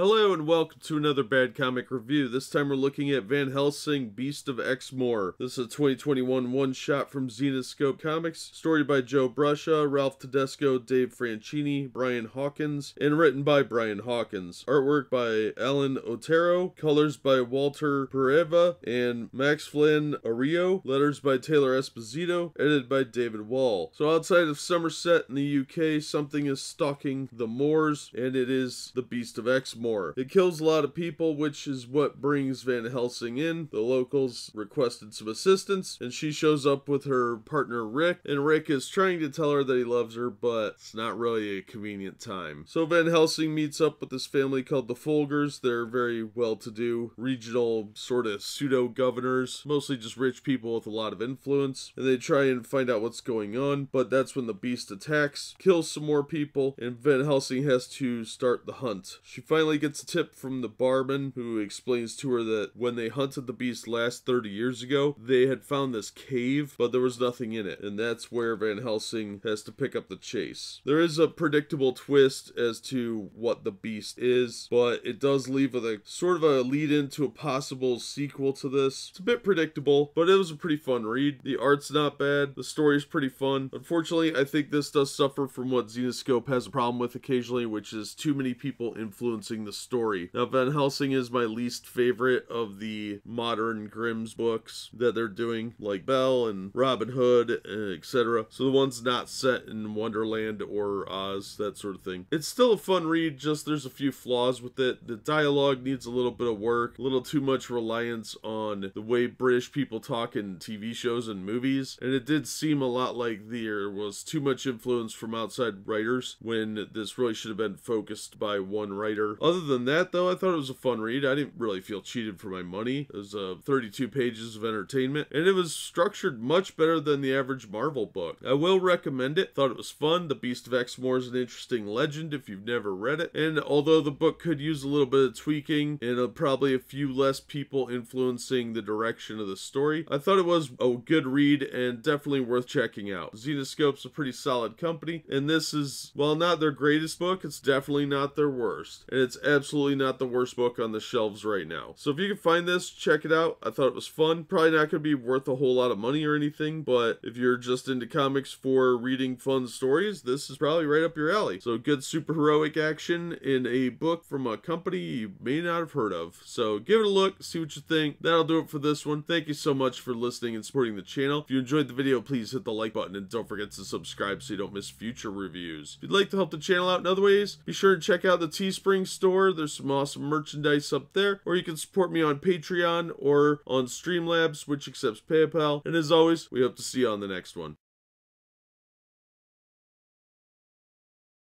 Hello and welcome to another bad comic review. This time we're looking at Van Helsing, Beast of Exmoor. This is a 2021 one-shot from Xenoscope Comics, story by Joe Brusha, Ralph Tedesco, Dave Francini, Brian Hawkins, and written by Brian Hawkins. Artwork by Alan Otero, colors by Walter Pereva and Max Flynn Ario, letters by Taylor Esposito, edited by David Wall. So outside of Somerset in the UK, something is stalking the moors, and it is the Beast of Exmoor more. It kills a lot of people, which is what brings Van Helsing in. The locals requested some assistance, and she shows up with her partner Rick, and Rick is trying to tell her that he loves her, but it's not really a convenient time. So Van Helsing meets up with this family called the Folgers. They're very well to do, regional sort of pseudo governors, mostly just rich people with a lot of influence, and they try and find out what's going on, but that's when the beast attacks, kills some more people, and Van Helsing has to start the hunt. She finally gets a tip from the barman who explains to her that when they hunted the beast last 30 years ago, they had found this cave, but there was nothing in it. And that's where Van Helsing has to pick up the chase. There is a predictable twist as to what the beast is, but it does leave with a sort of a lead into a possible sequel to this. It's a bit predictable, but it was a pretty fun read. The art's not bad, the story's pretty fun. Unfortunately, I think this does suffer from what Xenoscope has a problem with occasionally, which is too many people influencing the story. Now, Van Helsing is my least favorite of the modern Grimm's books that they're doing, like Bell and Robin Hood, eh, etc. So the one's not set in Wonderland or Oz, that sort of thing. It's still a fun read, just there's a few flaws with it. The dialogue needs a little bit of work, a little too much reliance on the way British people talk in TV shows and movies, and it did seem a lot like there was too much influence from outside writers when this really should have been focused by one writer other than that, though, I thought it was a fun read. I didn't really feel cheated for my money. It was uh, 32 pages of entertainment, and it was structured much better than the average Marvel book. I will recommend it. Thought it was fun. The Beast of Exmoor is an interesting legend if you've never read it, and although the book could use a little bit of tweaking and uh, probably a few less people influencing the direction of the story, I thought it was a good read and definitely worth checking out. Xenoscope's a pretty solid company, and this is, while not their greatest book, it's definitely not their worst. And it's absolutely not the worst book on the shelves right now. So if you can find this, check it out. I thought it was fun. Probably not going to be worth a whole lot of money or anything, but if you're just into comics for reading fun stories, this is probably right up your alley. So good superheroic action in a book from a company you may not have heard of. So give it a look, see what you think. That'll do it for this one. Thank you so much for listening and supporting the channel. If you enjoyed the video, please hit the like button and don't forget to subscribe so you don't miss future reviews. If you'd like to help the channel out in other ways, be sure to check out the Teespring store store. There's some awesome merchandise up there. Or you can support me on Patreon or on Streamlabs, which accepts PayPal. And as always, we hope to see you on the next one.